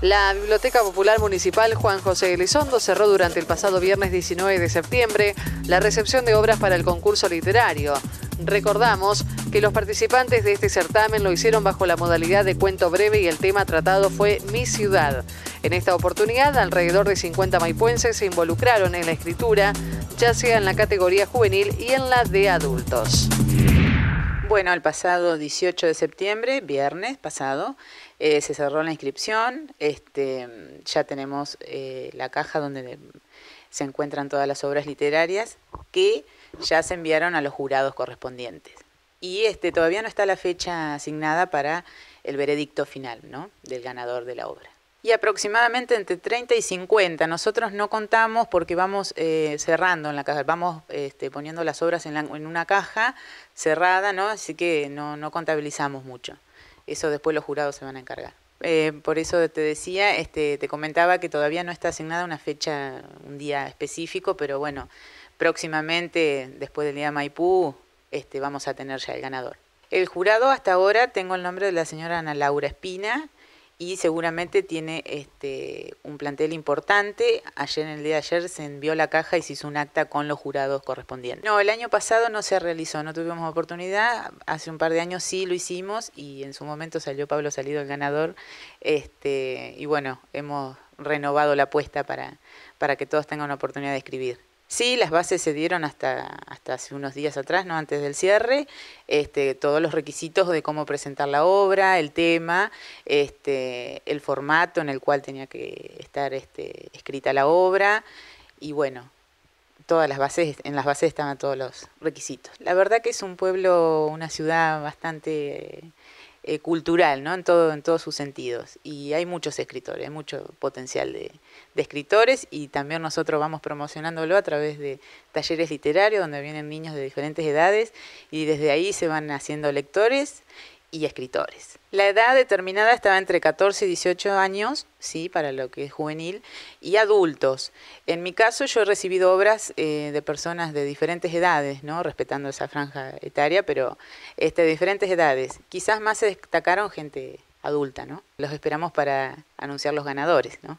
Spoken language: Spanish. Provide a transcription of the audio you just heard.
La Biblioteca Popular Municipal Juan José Elizondo cerró durante el pasado viernes 19 de septiembre la recepción de obras para el concurso literario. Recordamos que los participantes de este certamen lo hicieron bajo la modalidad de cuento breve y el tema tratado fue Mi ciudad. En esta oportunidad, alrededor de 50 maipuenses se involucraron en la escritura, ya sea en la categoría juvenil y en la de adultos. Bueno, el pasado 18 de septiembre, viernes pasado, eh, se cerró la inscripción. Este, ya tenemos eh, la caja donde se encuentran todas las obras literarias que ya se enviaron a los jurados correspondientes. Y este, todavía no está la fecha asignada para el veredicto final ¿no? del ganador de la obra y aproximadamente entre 30 y 50. Nosotros no contamos porque vamos eh, cerrando en la caja, vamos este, poniendo las obras en, una caja cerrada, ¿no? así que no, contabilizamos mucho. Eso después los jurados se van a encargar. Eh, por eso te decía, este, te comentaba que todavía no está asignada una fecha, un día específico, pero bueno, próximamente, después del día Maipú, este, vamos a tener ya el ganador. El jurado hasta ahora tengo el nombre de la señora Ana Laura Espina, y seguramente tiene este, un plantel importante. Ayer, en el día de ayer, se envió la caja y se hizo un acta con los jurados correspondientes. No, el año pasado no se realizó, no tuvimos oportunidad. Hace un par de años sí lo hicimos y en su momento salió Pablo Salido el ganador. Este, y bueno, hemos renovado la apuesta para, para que todos tengan una oportunidad de escribir. Sí, las bases se dieron hasta, hasta hace unos días atrás, no antes del cierre, este, todos los requisitos de cómo presentar la obra, el tema, este, el formato en el cual tenía que estar este, escrita la obra y bueno, todas las bases, en las bases estaban todos los requisitos. La verdad que es un pueblo, una ciudad bastante eh, cultural, ¿no? En, todo, en todos sus sentidos. Y hay muchos escritores, hay mucho potencial de, escritores y también nosotros vamos promocionándolo a través de talleres literarios donde vienen niños de diferentes edades y desde ahí se van haciendo lectores y escritores. La edad determinada estaba entre 14 y 18 años, sí, para lo que es juvenil, y adultos. En mi caso yo he recibido obras eh, de personas de diferentes edades, ¿no? respetando esa franja etaria, pero este, de diferentes edades. Quizás más se destacaron gente adulta, ¿no? Los esperamos para anunciar los ganadores, ¿no?